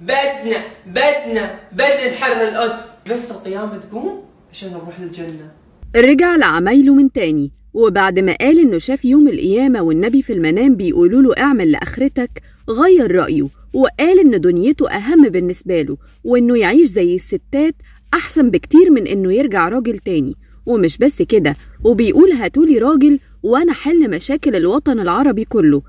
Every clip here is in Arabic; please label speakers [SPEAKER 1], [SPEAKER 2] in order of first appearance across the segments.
[SPEAKER 1] بدنا بدنا بدنا نحرر القدس بس القيامة تقوم عشان نروح للجنة رجع لعمايله من تاني وبعد ما قال إنه شاف يوم القيامة والنبي في المنام بيقولوا له اعمل لآخرتك غير رأيه وقال إن دنيته أهم بالنسبة له وإنه يعيش زي الستات أحسن بكتير من إنه يرجع راجل تاني ومش بس كده وبيقول هاتولي راجل وأنا حل مشاكل الوطن العربي كله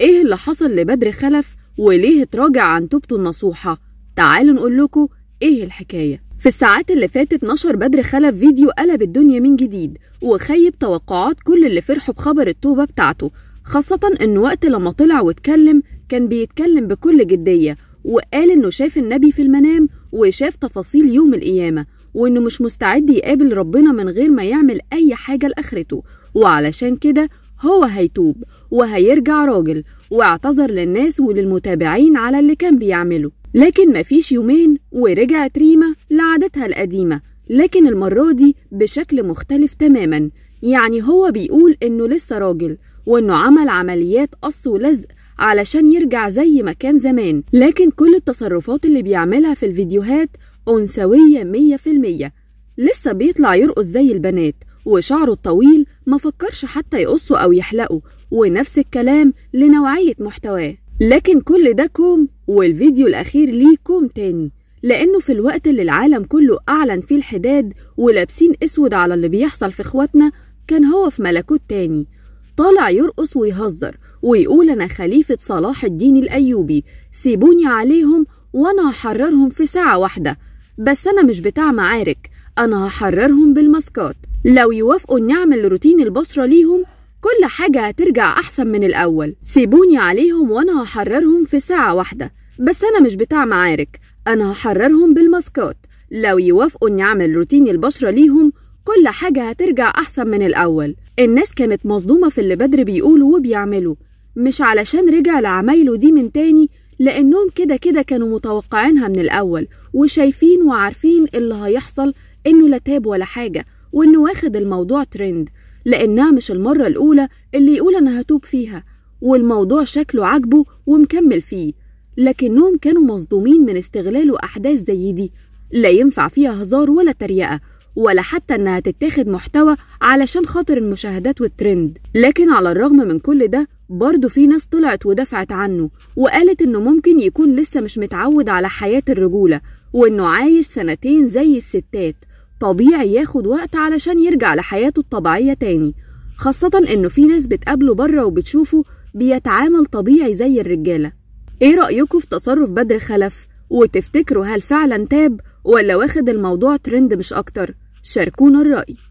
[SPEAKER 1] إيه اللي حصل لبدر خلف وليه تراجع عن توبته النصوحة تعالوا نقول لكم ايه الحكاية في الساعات اللي فاتت نشر بدر خلف فيديو قلب الدنيا من جديد وخيب توقعات كل اللي فرحوا بخبر التوبة بتاعته خاصة إن وقت لما طلع واتكلم كان بيتكلم بكل جدية وقال إنه شاف النبي في المنام وشاف تفاصيل يوم القيامة وإنه مش مستعد يقابل ربنا من غير ما يعمل أي حاجة لآخرته وعلشان كده هو هيتوب وهيرجع راجل واعتذر للناس وللمتابعين على اللي كان بيعمله لكن مفيش يومين ورجعت ريما لعادتها القديمة لكن المرة دي بشكل مختلف تماما يعني هو بيقول إنه لسه راجل وإنه عمل عمليات قص ولزق علشان يرجع زي ما كان زمان لكن كل التصرفات اللي بيعملها في الفيديوهات أنثوية مية في المية لسه بيطلع يرقص زي البنات وشعره الطويل ما فكرش حتى يقصه أو يحلقه ونفس الكلام لنوعية محتواه لكن كل ده كوم والفيديو الأخير ليه كوم تاني لأنه في الوقت اللي العالم كله أعلن فيه الحداد ولابسين أسود على اللي بيحصل في إخواتنا كان هو في ملكوت تاني طالع يرقص ويهزر ويقول أنا خليفة صلاح الدين الأيوبي سيبوني عليهم وأنا هحررهم في ساعة واحدة بس أنا مش بتاع معارك أنا هحررهم بالماسكات لو يوافقوا إني أعمل روتين البشرة ليهم كل حاجة هترجع أحسن من الأول سيبوني عليهم وأنا هحررهم في ساعة واحدة بس أنا مش بتاع معارك أنا هحررهم بالماسكات لو يوافقوا إني أعمل روتين البشرة ليهم كل حاجة هترجع أحسن من الأول الناس كانت مصدومة في اللي بدر بيقوله وبيعمله مش علشان رجع لعمايله دي من تاني لأنهم كده كده كانوا متوقعينها من الأول وشايفين وعارفين اللي هيحصل إنه لا تاب ولا حاجة وإنه واخد الموضوع ترند لأنها مش المرة الأولى اللي يقول أنا هتوب فيها والموضوع شكله عاجبه ومكمل فيه لكنهم كانوا مصدومين من استغلاله أحداث زي دي لا ينفع فيها هزار ولا تريقة ولا حتى انها تتاخد محتوى علشان خاطر المشاهدات والترند لكن على الرغم من كل ده برضه في ناس طلعت ودافعت عنه وقالت انه ممكن يكون لسه مش متعود على حياة الرجولة وانه عايش سنتين زي الستات طبيعي ياخد وقت علشان يرجع لحياته الطبيعية تاني خاصة إنه في ناس بتقابله بره وبتشوفه بيتعامل طبيعي زي الرجالة إيه رأيكم في تصرف بدر خلف؟ وتفتكروا هل فعلا تاب ولا واخد الموضوع ترند مش أكتر؟ شاركونا الرأي